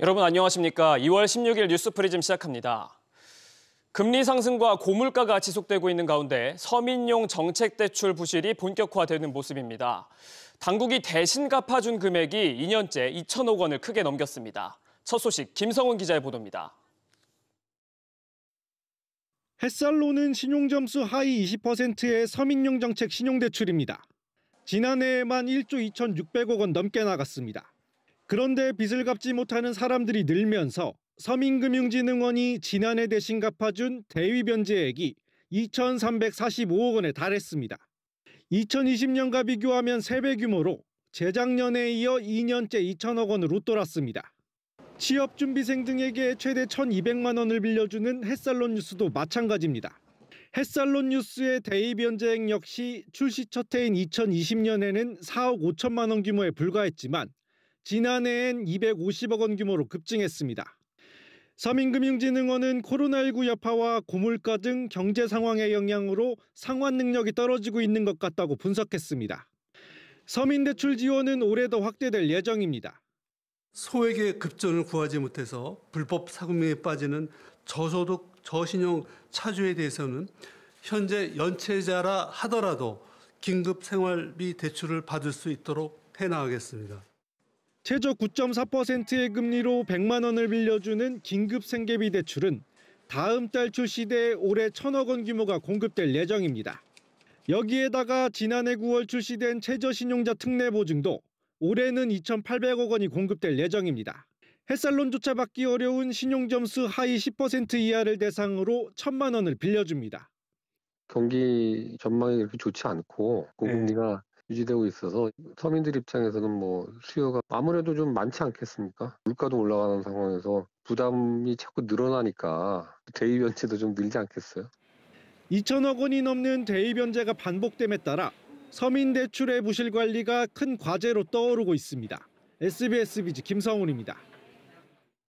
여러분 안녕하십니까? 2월 16일 뉴스 프리즘 시작합니다. 금리 상승과 고물가가 지속되고 있는 가운데 서민용 정책 대출 부실이 본격화되는 모습입니다. 당국이 대신 갚아준 금액이 2년째 2천억 원을 크게 넘겼습니다. 첫 소식 김성훈 기자의 보도입니다. 햇살로는 신용점수 하위 20%의 서민용 정책 신용대출입니다. 지난해에만 1조 2,600억 원 넘게 나갔습니다. 그런데 빚을 갚지 못하는 사람들이 늘면서 서민금융진흥원이 지난해 대신 갚아준 대위 변제액이 2,345억 원에 달했습니다. 2020년과 비교하면 3배 규모로 재작년에 이어 2년째 2천억 원을 웃돌았습니다. 취업준비생 등에게 최대 1,200만 원을 빌려주는 햇살론 뉴스도 마찬가지입니다. 햇살론 뉴스의 대위 변제액 역시 출시 첫 해인 2020년에는 4억 5천만 원 규모에 불과했지만 지난해엔 250억 원 규모로 급증했습니다. 서민금융진흥원은 코로나19 여파와 고물가 등 경제 상황의 영향으로 상환 능력이 떨어지고 있는 것 같다고 분석했습니다. 서민대출 지원은 올해더 확대될 예정입니다. 소액의 급전을 구하지 못해서 불법 사금융에 빠지는 저소득 저신용 차주에 대해서는 현재 연체자라 하더라도 긴급 생활비 대출을 받을 수 있도록 해 나가겠습니다. 최저 9.4%의 금리로 100만 원을 빌려주는 긴급 생계비 대출은 다음 달 출시돼 올해 1 천억 원 규모가 공급될 예정입니다. 여기에다가 지난해 9월 출시된 최저신용자 특례 보증도 올해는 2,800억 원이 공급될 예정입니다. 햇살론조차 받기 어려운 신용점수 하위 10% 이하를 대상으로 1천만 원을 빌려줍니다. 경기 전망이 그렇게 좋지 않고 고금리가 그 네. 유지되고 있어서 서민들 입장에서는 뭐 수요가 아무래도 좀 많지 않겠습니까? 물가도 올라가는 상황에서 부담이 자꾸 늘어나니까 대입 연체도 좀 늘지 않겠어요? 2천억 원이 넘는 대입 연재가 반복됨에 따라 서민 대출의 부실 관리가 큰 과제로 떠오르고 있습니다. SBS 비즈 김성훈입니다.